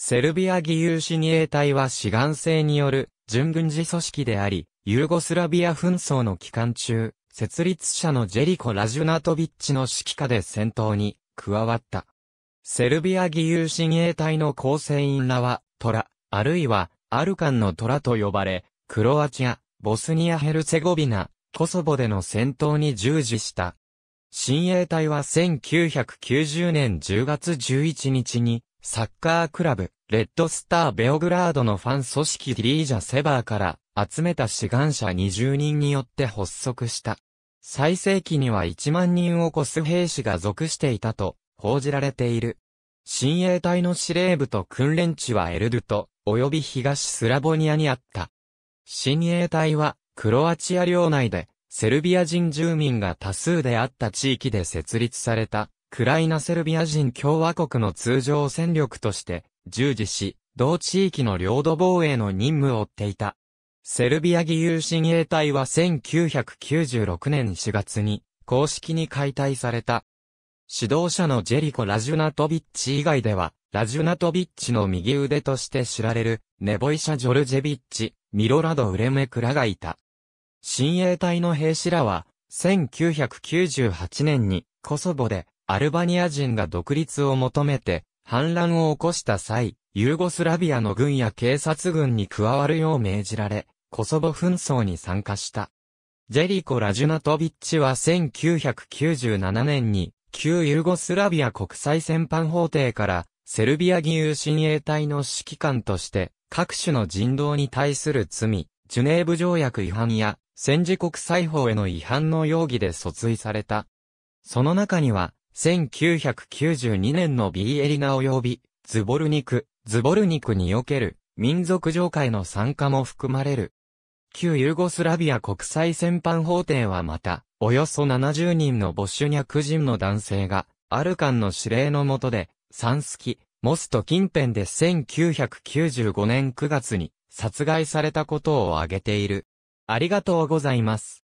セルビア義勇士二衛隊は志願制による準軍事組織であり、ユーゴスラビア紛争の期間中、設立者のジェリコ・ラジュナトビッチの指揮下で戦闘に加わった。セルビア義勇士二衛隊の構成員らは、トラ、あるいは、アルカンのトラと呼ばれ、クロアチア、ボスニア・ヘルセゴビナ、コソボでの戦闘に従事した。親衛隊は1990年10月11日に、サッカークラブ、レッドスターベオグラードのファン組織ディリージャ・セバーから集めた志願者20人によって発足した。最盛期には1万人を超す兵士が属していたと報じられている。親衛隊の司令部と訓練地はエルドゥト、及び東スラボニアにあった。親衛隊はクロアチア領内でセルビア人住民が多数であった地域で設立された、クライナセルビア人共和国の通常戦力として従事し、同地域の領土防衛の任務を負っていた。セルビア義勇親衛隊は1996年4月に公式に解体された。指導者のジェリコ・ラジュナトビッチ以外では、ラジュナトビッチの右腕として知られる、ネボイシャ・ジョルジェビッチ、ミロラド・ウレメクラがいた。親衛隊の兵士らは、1998年にコソボでアルバニア人が独立を求めて反乱を起こした際、ユーゴスラビアの軍や警察軍に加わるよう命じられ、コソボ紛争に参加した。ジェリコ・ラジュナトビッチは1997年に旧ユーゴスラビア国際戦犯法廷からセルビア義勇親衛隊の指揮官として各種の人道に対する罪、ジュネーブ条約違反や戦時国際法への違反の容疑で訴追された。その中には、1992年のビーエリナ及び、ズボルニク、ズボルニクにおける民族上会の参加も含まれる。旧ユーゴスラビア国際戦犯法廷はまた、およそ70人のボシュニャク人の男性が、アルカンの指令の下で、サンスキ、モスト近辺で1995年9月に殺害されたことを挙げている。ありがとうございます。